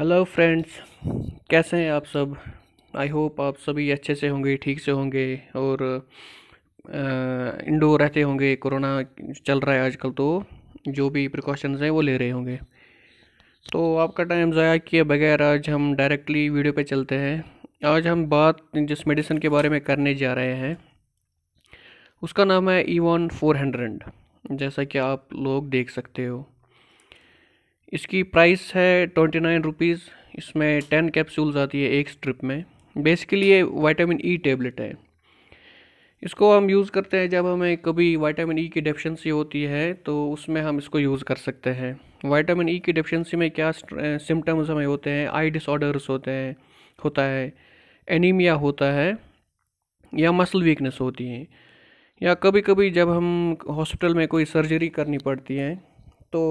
hello friends कैसे हैं आप सब आई होप आप सभी अच्छे से होंगे ठीक से होंगे और इंडोर रहते होंगे कोरोना चल रहा है आजकल तो जो भी प्रिकॉशंस हैं वो ले रहे होंगे तो आपका टाइम ज़ाया किए बगैर आज हम डायरेक्टली वीडियो पे चलते हैं आज हम बात जिस मेडिसिन के बारे में करने जा रहे हैं उसका नाम है ईवान फोर हंड्रेड जैसा कि आप लोग देख सकते हो इसकी प्राइस है ट्वेंटी नाइन रुपीज़ इसमें टेन कैप्सूल्स आती है एक स्ट्रिप में बेसिकली ये वाइटामिन ई टेबलेट है इसको हम यूज़ करते हैं जब हमें कभी वाइटामिन ई e की डेफिशिएंसी होती है तो उसमें हम इसको यूज़ कर सकते हैं वाइटामिन ई e की डेफिशिएंसी में क्या सिम्टम्स हमें होते हैं आई डिसऑर्डर्स होते हैं होता है एनीमिया होता है या मसल वीकनेस होती है या कभी कभी जब हम हॉस्पिटल में कोई सर्जरी करनी पड़ती है तो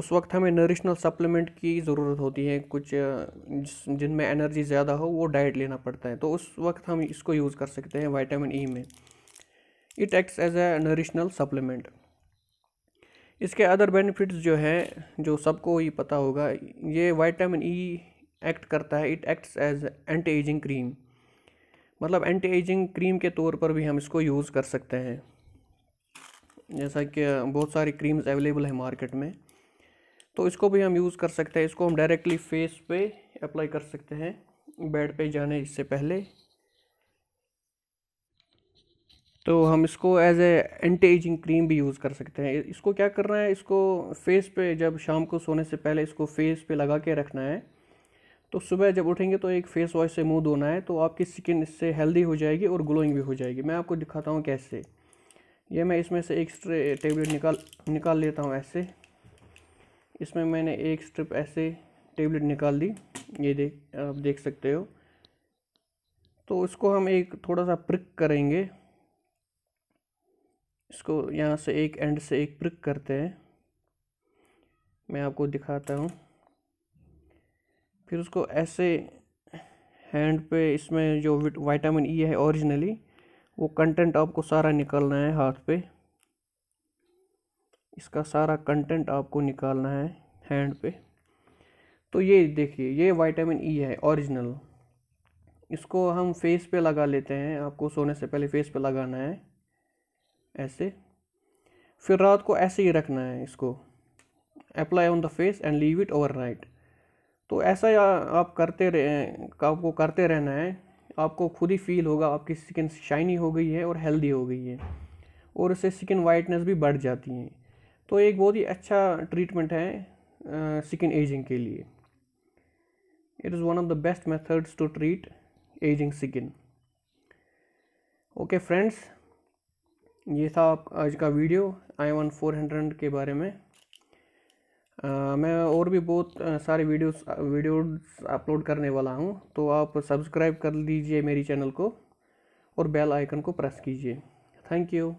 उस वक्त हमें नरिशनल सप्लीमेंट की ज़रूरत होती है कुछ जिनमें एनर्जी ज़्यादा हो वो डाइट लेना पड़ता है तो उस वक्त हम इसको यूज़ कर सकते हैं वाइटामिन ई e में it acts as a nutritional supplement इसके अदर बेनिफिट्स जो हैं जो सबको ये पता होगा ये वाइटामिन ई एक्ट करता है it acts as anti ageing cream मतलब एंटी एजिंग क्रीम के तौर पर भी हम इसको यूज़ कर सकते हैं जैसा कि बहुत सारी क्रीम्स अवेलेबल हैं मार्केट में तो इसको भी हम यूज़ कर सकते हैं इसको हम डायरेक्टली फेस पे अप्लाई कर सकते हैं बेड पे जाने इससे पहले तो हम इसको as a anti ageing cream भी यूज़ कर सकते हैं इसको क्या करना है इसको फेस पे जब शाम को सोने से पहले इसको फेस पे लगा के रखना है तो सुबह जब उठेंगे तो एक फ़ेस वॉश से मुंह धोना है तो आपकी स्किन इससे हेल्दी हो जाएगी और ग्लोइंग भी हो जाएगी मैं आपको दिखाता हूँ कैसे ये मैं इसमें से एक टेबलेट निकाल निकाल लेता हूँ ऐसे इसमें मैंने एक स्ट्रिप ऐसे टेबलेट निकाल दी ये देख आप देख सकते हो तो इसको हम एक थोड़ा सा प्रिक करेंगे इसको यहाँ से एक एंड से एक प्रिक करते हैं मैं आपको दिखाता हूँ फिर उसको ऐसे हैंड पे इसमें जो वाइटामिन ई e है ओरिजिनली वो कंटेंट आपको सारा निकलना है हाथ पे इसका सारा कंटेंट आपको निकालना है हैंड पे तो ये देखिए ये वाइटामिन ई e है ओरिजिनल इसको हम फेस पे लगा लेते हैं आपको सोने से पहले फेस पे लगाना है ऐसे फिर रात को ऐसे ही रखना है इसको apply on the face and leave it overnight तो ऐसा ही आप करते रहे आपको करते रहना है आपको खुद ही फील होगा आपकी स्किन शाइनी हो गई है और हेल्दी हो गई है और इससे स्किन वाइटनेस भी बढ़ जाती है तो एक बहुत ही अच्छा ट्रीटमेंट है स्किन एजिंग के लिए it is one of the best methods to treat ageing skin okay friends ये था आप आज का video I one four hundred के बारे में uh, मैं और भी बहुत सारे वीडियोस वीडियोस अपलोड करने वाला हूँ तो आप सब्सक्राइब कर लीजिए मेरी चैनल को और बेल आइकन को प्रेस कीजिए थैंक यू